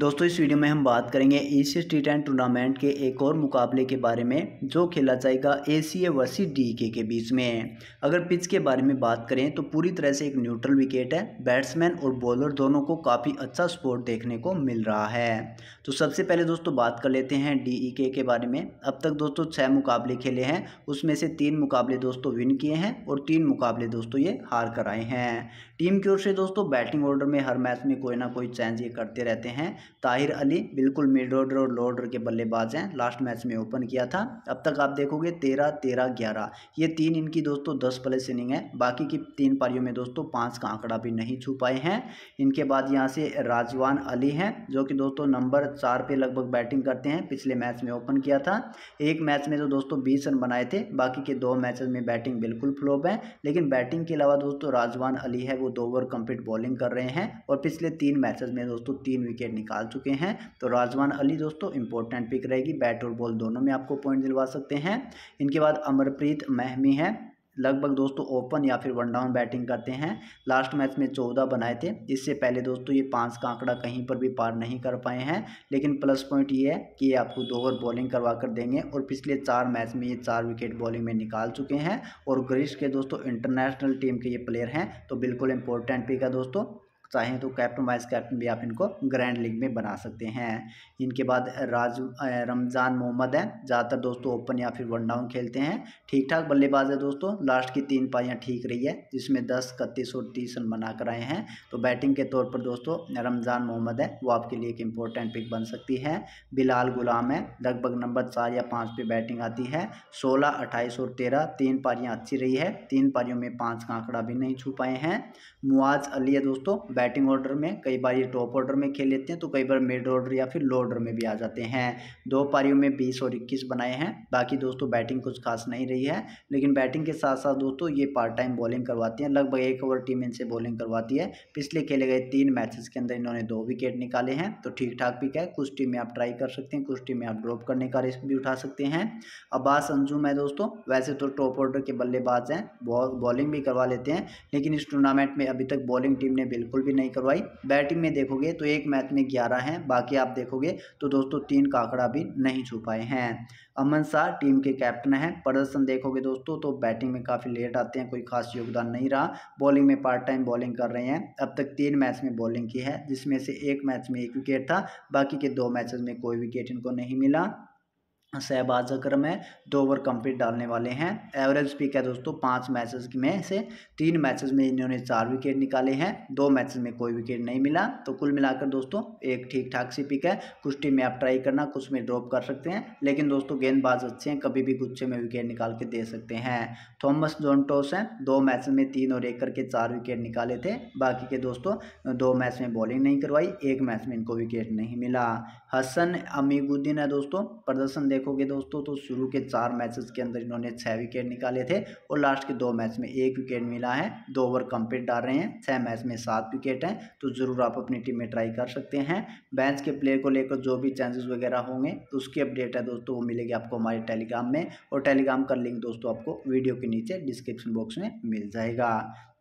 दोस्तों इस वीडियो में हम बात करेंगे एशिया टी टेन टूर्नामेंट के एक और मुकाबले के बारे में जो खेला जाएगा ए सी ए वर्सेस डी के, के बीच में अगर पिच के बारे में बात करें तो पूरी तरह से एक न्यूट्रल विकेट है बैट्समैन और बॉलर दोनों को काफ़ी अच्छा स्पोर्ट देखने को मिल रहा है तो सबसे पहले दोस्तों बात कर लेते हैं डी ई के, के बारे में अब तक दोस्तों छः मुकाबले खेले हैं उसमें से तीन मुकाबले दोस्तों विन किए हैं और तीन मुकाबले दोस्तों ये हार कर आए हैं टीम की ओर से दोस्तों बैटिंग ऑर्डर में हर मैच में कोई ना कोई चेंज ये करते रहते हैं ताहिर अली बिल्कुल मिड ऑर्डर और लो ऑर्डर के बल्लेबाज हैं लास्ट मैच में ओपन किया था अब तक आप देखोगे तेरह तेरह ग्यारह ये तीन इनकी दोस्तों दस प्लस इनिंग है बाकी की तीन पारियों में दोस्तों पाँच का आंकड़ा भी नहीं छू पाए हैं इनके बाद यहाँ से राजवान अली हैं जो कि दोस्तों नंबर चार पे लगभग बैटिंग करते हैं पिछले मैच में ओपन किया था एक मैच में तो दोस्तों बीस रन बनाए थे बाकी के दो मैच में बैटिंग बिल्कुल फ्लोप है लेकिन बैटिंग के अलावा दोस्तों राजवान अली है वो दो ओवर कंप्लीट बॉलिंग कर रहे हैं और पिछले तीन मैचेस में दोस्तों तीन विकेट निकाल निकाल चुके हैं तो राजवान अली दोस्तों इंपॉर्टेंट पिक रहेगी बैट और बॉल दोनों में आपको पॉइंट दिलवा सकते हैं इनके बाद अमरप्रीत महमी है लगभग दोस्तों ओपन या फिर वन डाउन बैटिंग करते हैं लास्ट मैच में चौदह बनाए थे इससे पहले दोस्तों ये पांच का आंकड़ा कहीं पर भी पार नहीं कर पाए हैं लेकिन प्लस पॉइंट ये है कि ये आपको दो ओवर बॉलिंग करवा कर देंगे और पिछले चार मैच में ये चार विकेट बॉलिंग में निकाल चुके हैं और ग्रीस के दोस्तों इंटरनेशनल टीम के ये प्लेयर हैं तो बिल्कुल इंपॉर्टेंट पिक है दोस्तों चाहें तो कैप्टन वाइस कैप्टन भी आप इनको ग्रैंड लीग में बना सकते हैं इनके बाद राज रमज़ान मोहम्मद हैं ज़्यादातर दोस्तों ओपन या फिर वन डाउन खेलते हैं ठीक ठाक बल्लेबाज है दोस्तों लास्ट की तीन पाइयाँ ठीक रही है जिसमें दस इकतीस और तीस रन बना कर आए हैं तो बैटिंग के तौर पर दोस्तों रमज़ान मोहम्मद है वो आपके लिए एक इम्पोर्टेंट पिक बन सकती है बिलाल गुलाम है लगभग नंबर चार या पाँच पर बैटिंग आती है सोलह अट्ठाईस और तेरह तीन पारियाँ अच्छी रही है तीन पारियों में पाँच का आंकड़ा भी नहीं छू पाए हैं मुआज अली है दोस्तों बैटिंग ऑर्डर में कई बार ये टॉप ऑर्डर में खेल लेते हैं तो कई बार मिड ऑर्डर या फिर लो ऑर्डर में भी आ जाते हैं दो पारियों में बीस और इक्कीस बनाए हैं बाकी दोस्तों बैटिंग कुछ खास नहीं रही है लेकिन बैटिंग के साथ साथ दोस्तों ये पार्ट टाइम बॉलिंग करवाती हैं लगभग एक ओवर टीम इनसे बॉलिंग करवाती है पिछले खेले गए तीन मैचेस के अंदर इन्होंने दो विकेट निकाले हैं तो ठीक ठाक पिक है कुछ टीम में आप ट्राई कर सकते हैं कुछ टीम में आप ड्रॉप करने का रिस्क भी उठा सकते हैं अब्बास अंजुम है दोस्तों वैसे तो टॉप ऑर्डर के बल्लेबाज हैं बॉलिंग भी करवा लेते हैं लेकिन इस टूर्नामेंट में अभी तक बॉलिंग टीम ने बिल्कुल भी नहीं करवाई बैटिंग में देखोगे तो एक मैच में ग्यारह हैं बाकी आप देखोगे तो दोस्तों तीन का भी नहीं छू पाए हैं अमन शाह टीम के कैप्टन हैं प्रदर्शन देखोगे दोस्तों तो बैटिंग में काफ़ी लेट आते हैं कोई खास योगदान नहीं रहा बॉलिंग में पार्ट टाइम बॉलिंग कर रहे हैं अब तक तीन मैच में बॉलिंग की है जिसमें से एक मैच में एक विकेट था बाकी के दो मैचेस में कोई विकेट इनको नहीं मिला शहबाज अक्रम में दो ओवर कंप्लीट डालने वाले हैं एवरेज पिक है दोस्तों पांच मैचेस में से तीन मैचेस में इन्होंने चार विकेट निकाले हैं दो मैचेस में कोई विकेट नहीं मिला तो कुल मिलाकर दोस्तों एक ठीक ठाक सी पिक है कुछ टीम में आप ट्राई करना कुछ में ड्रॉप कर सकते हैं लेकिन दोस्तों गेंदबाज अच्छे हैं कभी भी गुच्छे में विकेट निकाल के दे सकते हैं थॉमस जोनटोस हैं दो मैच में तीन और एक करके चार विकेट निकाले थे बाकी के दोस्तों दो मैच में बॉलिंग नहीं करवाई एक मैच में इनको विकेट नहीं मिला हसन अमीगुद्दीन है दोस्तों प्रदर्शन देख देखोगे दोस्तों तो शुरू के चार मैचेस के अंदर इन्होंने छः विकेट निकाले थे और लास्ट के दो मैच में एक विकेट मिला है दो ओवर कंप्लीट डाल रहे हैं छः मैच में सात विकेट हैं तो ज़रूर आप अपनी टीम में ट्राई कर सकते हैं बैच के प्लेयर को लेकर जो भी चांसेस वगैरह होंगे तो उसकी अपडेट है दोस्तों वो मिलेगी आपको हमारे टेलीग्राम में और टेलीग्राम का लिंक दोस्तों आपको वीडियो के नीचे डिस्क्रिप्शन बॉक्स में मिल जाएगा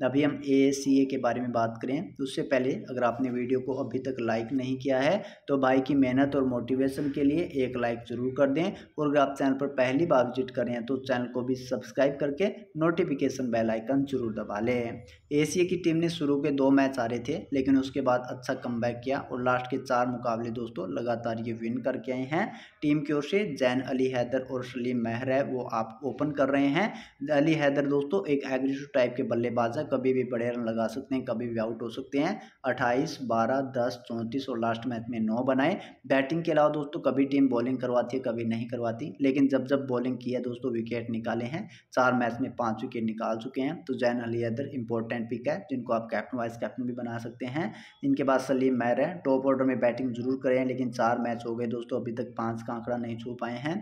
अभी हम ए के बारे में बात करें तो उससे पहले अगर आपने वीडियो को अभी तक लाइक नहीं किया है तो भाई की मेहनत और मोटिवेशन के लिए एक लाइक ज़रूर कर दें और अगर आप चैनल पर पहली बार विजिट कर रहे हैं तो चैनल को भी सब्सक्राइब करके नोटिफिकेशन बेल आइकन जरूर दबा लें एशिया की टीम ने शुरू के दो मैच हारे थे लेकिन उसके बाद अच्छा कम किया और लास्ट के चार मुकाबले दोस्तों लगातार ये विन करके आए हैं टीम की ओर से जैन अली हैदर और सलीम मेहर है वो आप ओपन कर रहे हैं अली हैदर दोस्तों एक एग्रेसिव टाइप के बल्लेबाज है कभी भी बड़े रन लगा सकते हैं कभी भी आउट हो सकते हैं अट्ठाईस बारह दस चौंतीस और लास्ट मैच में नौ बनाए बैटिंग के अलावा दोस्तों कभी टीम बॉलिंग करवाती है कभी नहीं करवाती लेकिन जब जब बॉलिंग की है दोस्तों विकेट निकाले हैं चार मैच में पाँच विकेट निकाल चुके हैं तो Zain Ali other important pick है जिनको आप कैप्टन वाइस कैप्टन भी बना सकते हैं इनके बाद सलीम मैर है टॉप ऑर्डर में बैटिंग जरूर करें लेकिन चार मैच हो गए दोस्तों अभी तक पाँच का आंकड़ा नहीं छू पाए हैं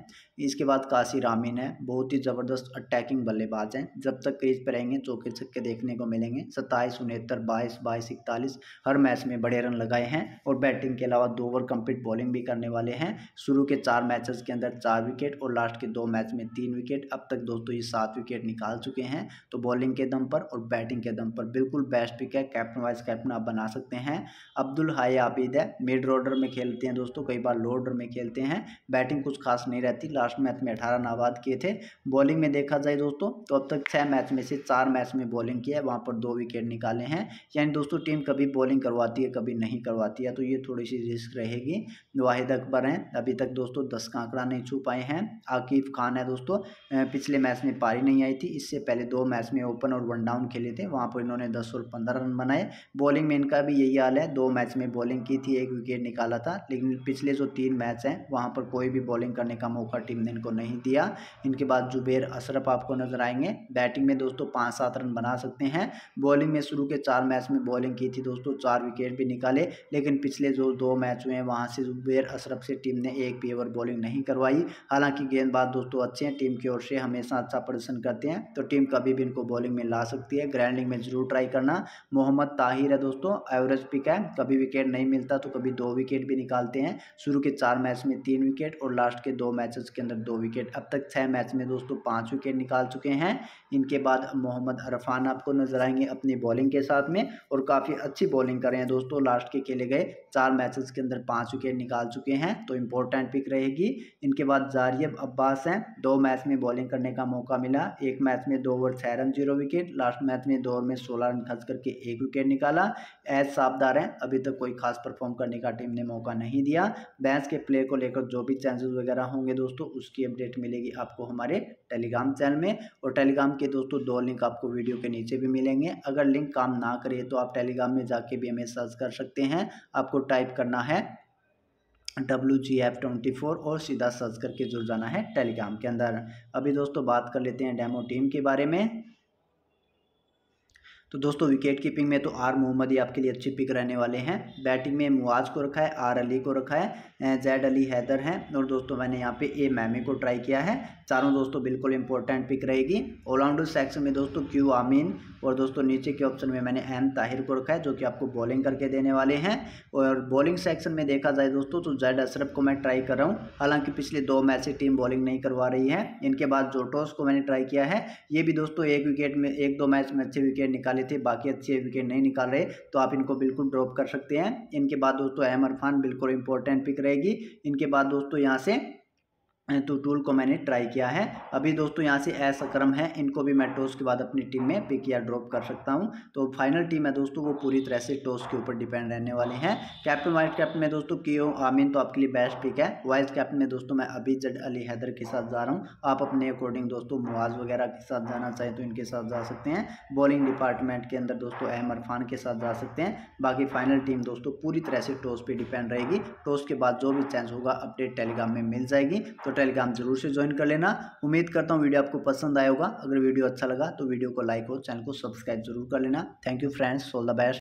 इसके बाद काशी रामीन है बहुत ही ज़बरदस्त अटैकिंग बल्लेबाज हैं जब तक क्रीज पर रहेंगे चौके छक्के देखने को मिलेंगे सत्ताईस उनहत्तर बाईस बाईस इकतालीस हर मैच में बड़े रन लगाए हैं और बैटिंग के अलावा दो ओवर कंप्लीट बॉलिंग भी करने वाले हैं शुरू के चार मैचेस के अंदर अंदर चार विकेट और लास्ट के दो मैच में तीन विकेट अब तक दोस्तों ये सात विकेट निकाल चुके हैं तो बॉलिंग के दम पर और बैटिंग के दम पर बिल्कुल बेस्ट पिक है कैप्टन वाइस कैप्टन आप बना सकते हैं अब्दुल हाई आबिद है मिड ऑर्डर में खेलते हैं दोस्तों कई बार लो ऑर्डर में खेलते हैं बैटिंग कुछ खास नहीं रहती लास्ट मैच में अठारह नाबाद किए थे बॉलिंग में देखा जाए दोस्तों तो अब तक छः मैच में से चार मैच में बॉलिंग किया है वहाँ पर दो विकेट निकाले हैं यानी दोस्तों टीम कभी बॉलिंग करवाती है कभी नहीं करवाती है तो ये थोड़ी सी रिस्क रहेगी वाहिद अकबर हैं अभी तक दोस्तों दस का आंकड़ा नहीं छू पाए हैं आकिब खान है दोस्तों पिछले मैच में पारी नहीं आई थी इससे पहले दो मैच में ओपन और वन डाउन खेले थे वहाँ पर इन्होंने दस और पंद्रह रन बनाए बॉलिंग में इनका भी यही हाल है दो मैच में बॉलिंग की थी एक विकेट निकाला था लेकिन पिछले जो तीन मैच हैं वहाँ पर कोई भी बॉलिंग करने का मौका टीम ने इनको नहीं दिया इनके बाद जुबेर अशरफ आपको नजर आएंगे बैटिंग में दोस्तों पाँच सात रन बना सकते हैं बॉलिंग में शुरू के चार मैच में बॉलिंग की थी दोस्तों चार विकेट भी निकाले लेकिन पिछले जो दो मैच हुए हैं वहाँ से जुबेर अशरफ से टीम ने एक भी ओवर बॉलिंग नहीं करवाई करवाई हालांकि गेंदबाज दोस्तों अच्छे हैं टीम की ओर से हमेशा अच्छा प्रदर्शन करते हैं तो टीम कभी भी इनको बॉलिंग में ला सकती है ग्रैंडिंग में जरूर ट्राई करना मोहम्मद ताहिर है दोस्तों एवरेज पिक है कभी विकेट नहीं मिलता तो कभी दो विकेट भी निकालते हैं शुरू के चार मैच में तीन विकेट और लास्ट के दो मैचेस के अंदर दो विकेट अब तक छः मैच में दोस्तों पाँच विकेट निकाल चुके हैं इनके बाद मोहम्मद अरफान आपको नजर आएंगे अपनी बॉलिंग के साथ में और काफ़ी अच्छी बॉलिंग कर रहे हैं दोस्तों लास्ट के खेले गए चार मैचेस के अंदर पाँच विकेट निकाल चुके हैं तो इंपॉर्टेंट पिक रहेगी इनके बाद जारियब अब्बास हैं दो मैच में बॉलिंग करने का मौका मिला एक मैच में दो ओवर छः run zero wicket last match में दो ओवर में सोलह रन खर्च करके एक विकेट निकाला एज साबदार हैं अभी तक तो कोई खास परफॉर्म करने का टीम ने मौका नहीं दिया बैंस के प्ले को लेकर जो भी चांसेस वगैरह होंगे दोस्तों उसकी अपडेट मिलेगी आपको हमारे टेलीग्राम चैनल में और टेलीग्राम के दोस्तों दो लिंक आपको वीडियो के नीचे भी मिलेंगे अगर लिंक काम ना करे तो आप टेलीग्राम में जाके भी हमें सर्च कर सकते हैं आपको टाइप करना है W G F twenty four और सीधा सर्च करके जुड़ जाना है टेलीग्राम के अंदर अभी दोस्तों बात कर लेते हैं डेमो टीम के बारे में तो दोस्तों विकेट कीपिंग में तो आर ही आपके लिए अच्छी पिक रहने वाले हैं बैटिंग में मुआज को रखा है आर अली को रखा है जैड अली हैदर हैं और दोस्तों मैंने यहाँ पे ए मैमी को ट्राई किया है चारों दोस्तों बिल्कुल इंपॉर्टेंट पिक रहेगी ऑलराउंडर सेक्शन में दोस्तों क्यू आमीन और दोस्तों नीचे के ऑप्शन में मैंने एम ताहिर को रखा है जो कि आपको बॉलिंग करके देने वाले हैं और बॉलिंग सेक्शन में देखा जाए दोस्तों तो जैड अशरफ को मैं ट्राई कर रहा हूँ हालांकि पिछले दो मैच से टीम बॉलिंग नहीं करवा रही है इनके बाद जोटोस को मैंने ट्राई किया है ये भी दोस्तों एक विकेट में एक दो मैच में अच्छे विकेट निकाले थे बाकी अच्छे विकेट नहीं निकाल रहे तो आप इनको बिल्कुल ड्रॉप कर सकते हैं इनके बाद दोस्तों अहम अरफान बिल्कुल इंपॉर्टेंट पिक रहेगी इनके बाद दोस्तों यहाँ से तो टूल को मैंने ट्राई किया है अभी दोस्तों यहाँ से ऐसा क्रम है इनको भी मैं टॉस के बाद अपनी टीम में पिक या ड्रॉप कर सकता हूँ तो फाइनल टीम है दोस्तों वो पूरी तरह से टॉस के ऊपर डिपेंड रहने वाले हैं कैप्टन वाइस कैप्टन में दोस्तों ओ आमीन तो आपके लिए बेस्ट पिक है वाइस कैप्टन में दोस्तों मैं अभी जड अली हैदर के साथ जा रहा हूँ आप अपने अकॉर्डिंग दोस्तों मुआज वगैरह के साथ जाना चाहें तो इनके साथ जा सकते हैं बॉलिंग डिपार्टमेंट के अंदर दोस्तों अहम इरफान के साथ जा सकते हैं बाकी फाइनल टीम दोस्तों पूरी तरह से टॉस पर डिपेंड रहेगी टॉस के बाद जो भी चेंज होगा अपडेट टेलीग्राम में मिल जाएगी तो टेलीग्राम जरूर से ज्वाइन कर लेना उम्मीद करता हूँ वीडियो आपको पसंद आया होगा अगर वीडियो अच्छा लगा तो वीडियो को लाइक और चैनल को सब्सक्राइब जरूर कर लेना thank you friends all the best